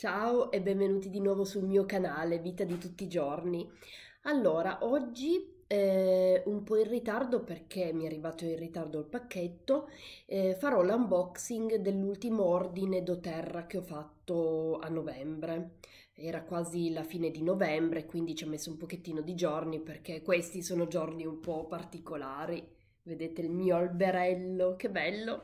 Ciao e benvenuti di nuovo sul mio canale Vita di tutti i giorni. Allora, oggi eh, un po' in ritardo perché mi è arrivato in ritardo il pacchetto, eh, farò l'unboxing dell'ultimo ordine doTERRA che ho fatto a novembre. Era quasi la fine di novembre, quindi ci ho messo un pochettino di giorni perché questi sono giorni un po' particolari. Vedete il mio alberello, che bello!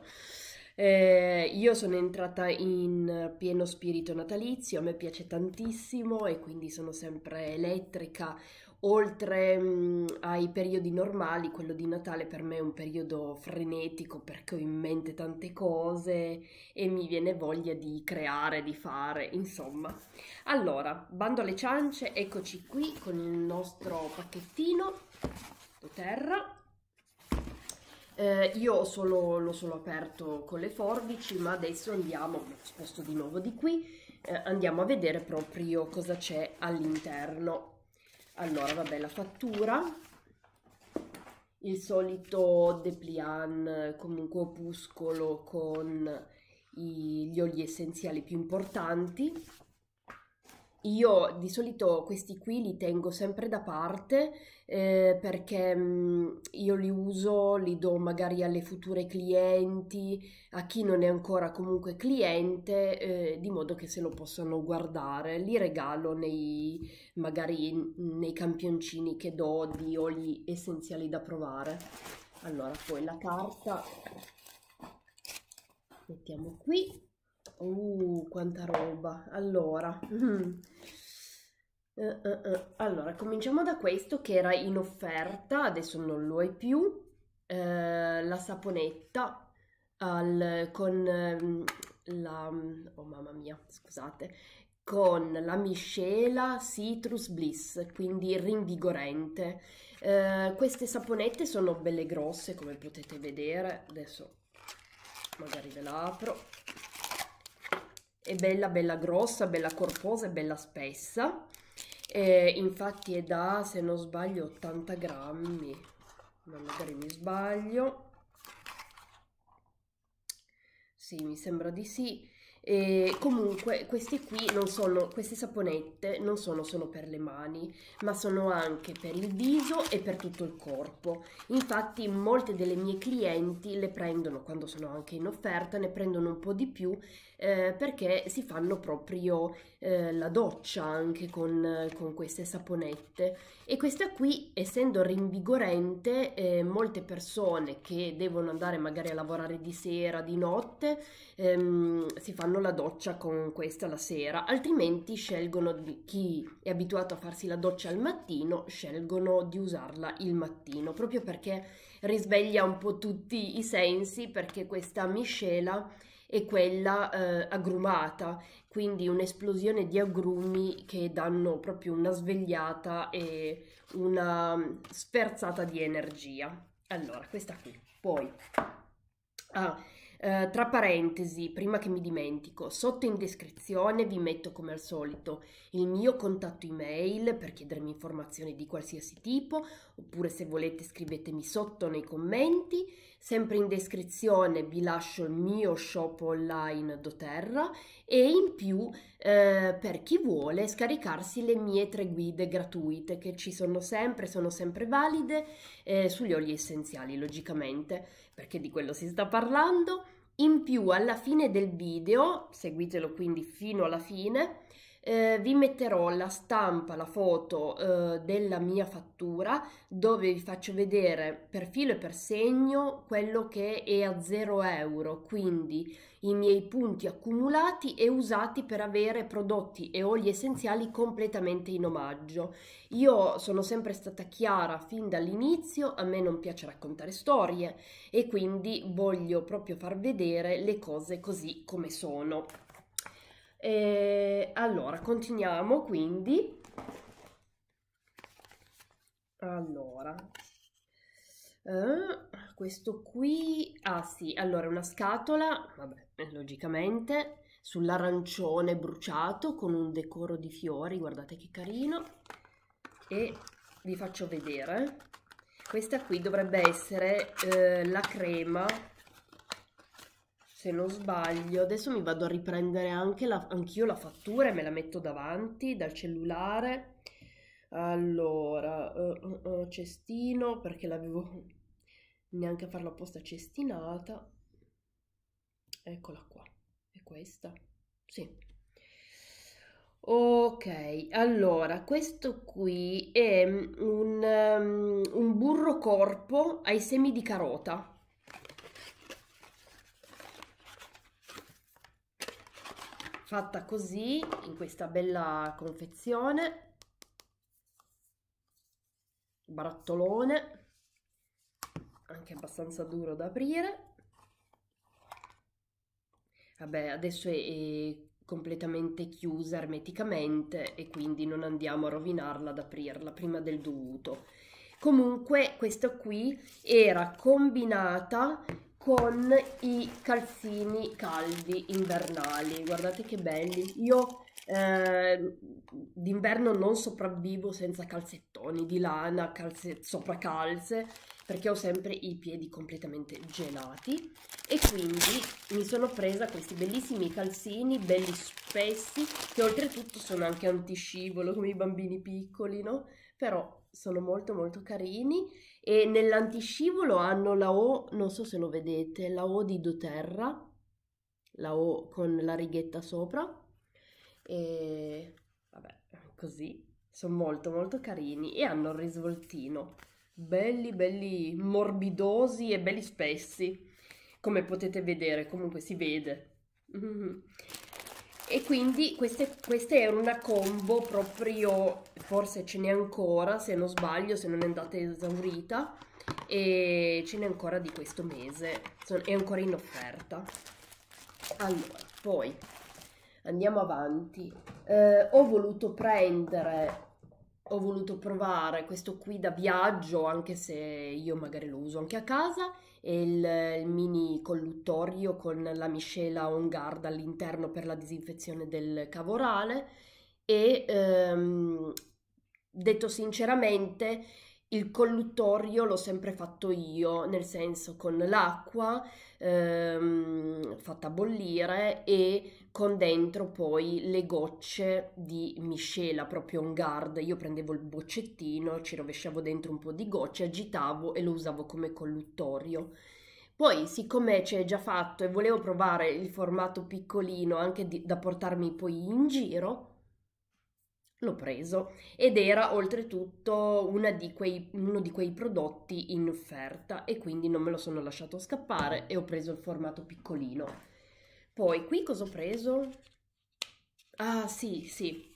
Eh, io sono entrata in pieno spirito natalizio, a me piace tantissimo e quindi sono sempre elettrica. Oltre mh, ai periodi normali, quello di Natale per me è un periodo frenetico perché ho in mente tante cose e mi viene voglia di creare, di fare, insomma. Allora, bando alle ciance, eccoci qui con il nostro pacchettino terra eh, io solo, l'ho solo aperto con le forbici, ma adesso andiamo, mi sposto di nuovo di qui, eh, andiamo a vedere proprio cosa c'è all'interno. Allora, vabbè, la fattura, il solito depliant, comunque opuscolo con i, gli oli essenziali più importanti, io di solito questi qui li tengo sempre da parte eh, perché mh, mhmm, io li uso, li do magari alle future clienti, a chi non è ancora comunque cliente, eh, di modo che se lo possano guardare. Li regalo nei, magari nei campioncini che do di oli essenziali da provare. Allora, poi la carta mettiamo qui. Uh, quanta roba. Allora, Uh, uh, uh. Allora, cominciamo da questo che era in offerta, adesso non lo è più, la saponetta al, con ehm, la... oh mamma mia, scusate, con la miscela Citrus Bliss, quindi rinvigorente. queste saponette sono belle grosse, come potete vedere, adesso magari ve la apro. È bella, bella grossa, bella corposa e bella spessa. E infatti è da, se non sbaglio, 80 grammi, ma magari mi sbaglio. Sì, mi sembra di sì. E comunque questi qui non sono, queste saponette non sono solo per le mani, ma sono anche per il viso e per tutto il corpo. Infatti molte delle mie clienti le prendono, quando sono anche in offerta, ne prendono un po' di più eh, perché si fanno proprio eh, la doccia anche con, con, queste saponette e questa qui essendo rinvigorente eh, molte persone che devono andare magari a lavorare di sera, di notte, ehm, si fanno la doccia con questa la sera, altrimenti scelgono chi è abituato a farsi la doccia al mattino, scelgono di usarla il mattino proprio perché risveglia un po' tutti i sensi perché questa miscela e quella eh, agrumata, quindi un'esplosione di agrumi che danno proprio una svegliata e una mm, sferzata di energia. Allora, questa qui. Poi, ah, eh, tra parentesi, prima che mi dimentico, sotto in descrizione vi metto come al solito il mio contatto email per chiedermi informazioni di qualsiasi tipo, oppure se volete scrivetemi sotto nei commenti. Sempre in descrizione vi lascio il mio shop online doTERRA e in più eh, per chi vuole scaricarsi le mie tre guide gratuite che ci sono sempre, sono sempre valide eh, sugli oli essenziali logicamente, perché di quello si sta parlando. In più alla fine del video, seguitelo quindi fino alla fine, eh, vi metterò la stampa, la foto eh, della mia fattura dove vi faccio vedere per filo e per segno quello che è a 0 euro, quindi i miei punti accumulati e usati per avere prodotti e oli essenziali completamente in omaggio. Io sono sempre stata chiara fin dall'inizio, a me non piace raccontare storie e quindi voglio proprio far vedere le cose così come sono. E allora, continuiamo quindi. Allora, Uh, questo qui, ah sì, allora una scatola, vabbè, eh, logicamente, sull'arancione bruciato con un decoro di fiori, guardate che carino, e vi faccio vedere. Questa qui dovrebbe essere eh, la crema, se non sbaglio. Adesso mi vado a riprendere anche la, anch'io la fattura e me la metto davanti dal cellulare. Allora, uh, uh, uh, cestino, perché l'avevo neanche a farlo apposta cestinata. Eccola qua. È questa? Sì. Ok, allora, questo qui è mm, un, um, un burro corpo ai semi di carota. fatta così in questa bella confezione barattolone anche abbastanza duro da aprire vabbè, adesso è, è completamente chiusa ermeticamente e quindi non andiamo a rovinarla ad aprirla prima del dovuto. Comunque questa qui era combinata con i calzini caldi invernali, guardate che belli. Io eh, d'inverno non sopravvivo senza calzettoni di lana, calze, sopracalze perché ho sempre i piedi completamente gelati e quindi mi sono presa questi bellissimi calzini, belli spessi, che oltretutto sono anche antiscivolo come i bambini piccoli, no? Però sono molto molto carini e nell'antiscivolo hanno la O, non so se lo vedete, la O di doterra, la O con la righetta sopra e vabbè, così, sono molto molto carini e hanno il risvoltino belli, belli morbidosi e belli spessi, come potete vedere, comunque si vede. Mm-hmm. E quindi questa queste era una combo proprio, forse ce n'è ancora se non sbaglio, se non è andata esaurita, e ce n'è ancora di questo mese, è ancora in offerta. Allora, poi andiamo avanti. Eh, ho voluto prendere ho voluto provare questo qui da viaggio, anche se io magari lo uso anche a casa, è il, il mini colluttorio con la miscela on guard all'interno per la disinfezione del cavorale e ehm, detto sinceramente il colluttorio l'ho sempre fatto io, nel senso con l'acqua ehm, fatta bollire e con dentro poi le gocce di miscela, proprio on guard. Io prendevo il boccettino, ci rovesciavo dentro un po' di gocce, agitavo e lo usavo come colluttorio. Poi, siccome c'è già fatto e volevo provare il formato piccolino anche di, da portarmi poi in giro, l'ho preso ed era oltretutto di quei, uno di quei prodotti in offerta e quindi non me lo sono lasciato scappare e ho preso il formato piccolino. Poi qui cosa ho preso? Ah sì, sì,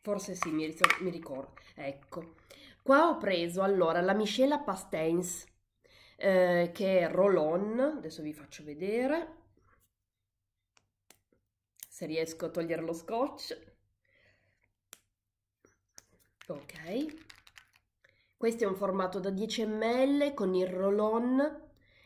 forse sì, mi, mi ricordo. Ecco, qua ho preso allora la miscela Pastains eh, che è roll-on, adesso vi faccio vedere se riesco a togliere lo scotch Ok. Questo è un formato da 10 ml con il roll-on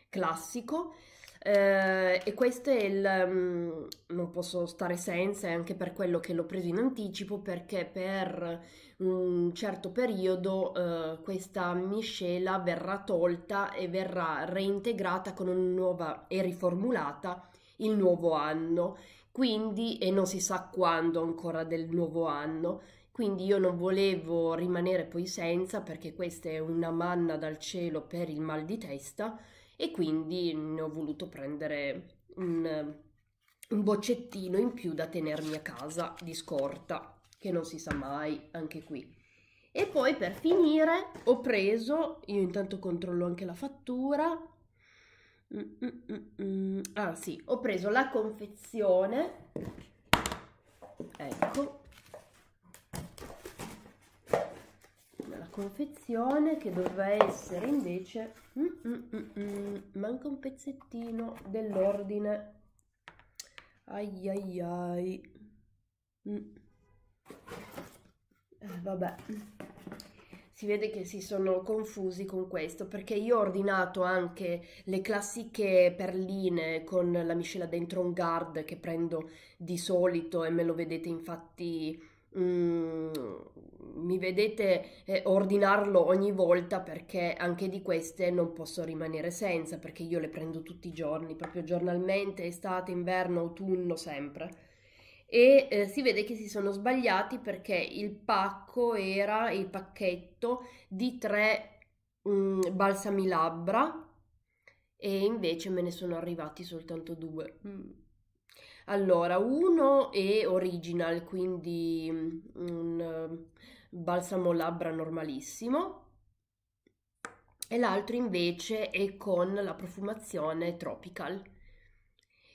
classico eh, e questo è il... Um, non posso stare senza, anche per quello che l'ho preso in anticipo perché per un certo periodo eh, questa miscela verrà tolta e verrà reintegrata con una nuova e riformulata il nuovo anno quindi e non si sa quando ancora del nuovo anno quindi io non volevo rimanere poi senza perché questa è una manna dal cielo per il mal di testa e quindi ne ho voluto prendere un, un boccettino in più da tenermi a casa di scorta, che non si sa mai anche qui. E poi per finire ho preso, io intanto controllo anche la fattura. Mm, mm, mm, ah sì, ho preso la confezione. Ecco, confezione che doveva essere invece mm, mm, mm, mm, manca un pezzettino dell'ordine ai ai ai mm. eh, vabbè si vede che si sono confusi con questo perché io ho ordinato anche le classiche perline con la miscela dentro un guard che prendo di solito e me lo vedete infatti Mm, mi vedete eh, ordinarlo ogni volta perché anche di queste non posso rimanere senza perché io le prendo tutti i giorni, proprio giornalmente, estate, inverno, autunno, sempre. E eh, si vede che si sono sbagliati perché il pacco era il pacchetto di tre mm, balsami labbra e invece me ne sono arrivati soltanto due. Mm. Allora, uno è original, quindi mm, un mm, balsamo labbra normalissimo, e l'altro invece è con la profumazione tropical.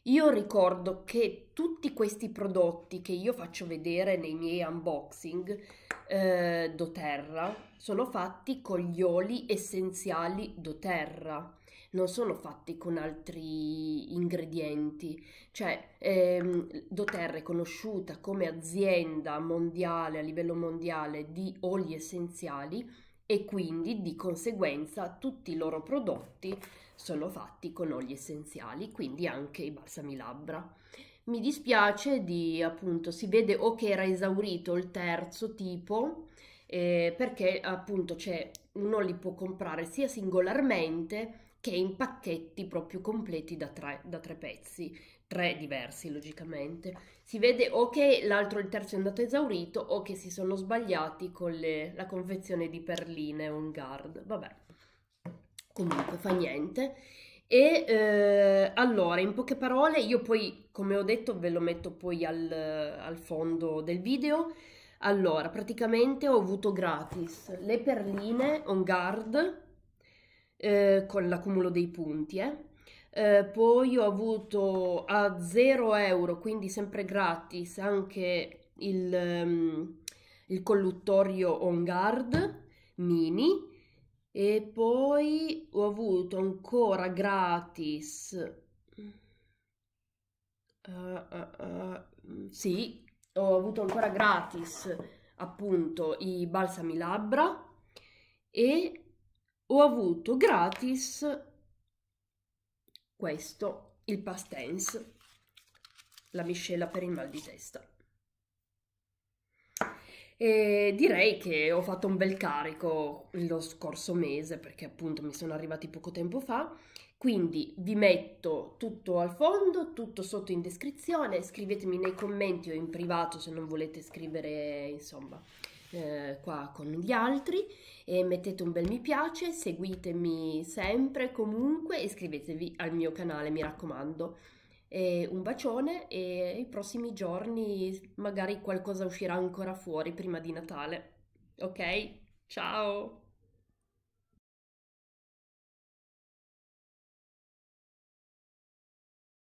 Io ricordo che tutti questi prodotti che io faccio vedere nei miei unboxing eh, doTERRA sono fatti con gli oli essenziali doTERRA non sono fatti con altri ingredienti. Cioè, ehm, doTERRA è conosciuta come azienda mondiale a livello mondiale di oli essenziali e quindi di conseguenza tutti i loro prodotti sono fatti con oli essenziali, quindi anche i balsami labbra. Mi dispiace di appunto, si vede o che era esaurito il terzo tipo, eh, perché appunto c'è uno li può comprare sia singolarmente che in pacchetti proprio completi da tre, da tre pezzi, tre diversi logicamente. Si vede o che l'altro, il terzo è andato esaurito o che si sono sbagliati con le, la confezione di perline on guard, vabbè, comunque fa niente. E eh, allora, in poche parole, io poi, come ho detto, ve lo metto poi al, al fondo del video. Allora, praticamente ho avuto gratis le perline on guard eh, con l'accumulo dei punti. Eh. Eh, poi ho avuto a 0 euro, quindi sempre gratis, anche il, um, il colluttorio on guard mini. E poi ho avuto ancora gratis. Uh, uh, uh, sì, ho avuto ancora gratis appunto i balsami labbra e ho avuto gratis questo, il past tense, la miscela per il mal di testa. E direi che ho fatto un bel carico lo scorso mese perché appunto mi sono arrivati poco tempo fa. Quindi vi metto tutto al fondo, tutto sotto in descrizione, scrivetemi nei commenti o in privato se non volete scrivere, insomma, eh, qua con gli altri e mettete un bel mi piace, seguitemi sempre comunque iscrivetevi al mio canale, mi raccomando. E un bacione e i prossimi giorni magari qualcosa uscirà ancora fuori prima di Natale. Ok? Ciao!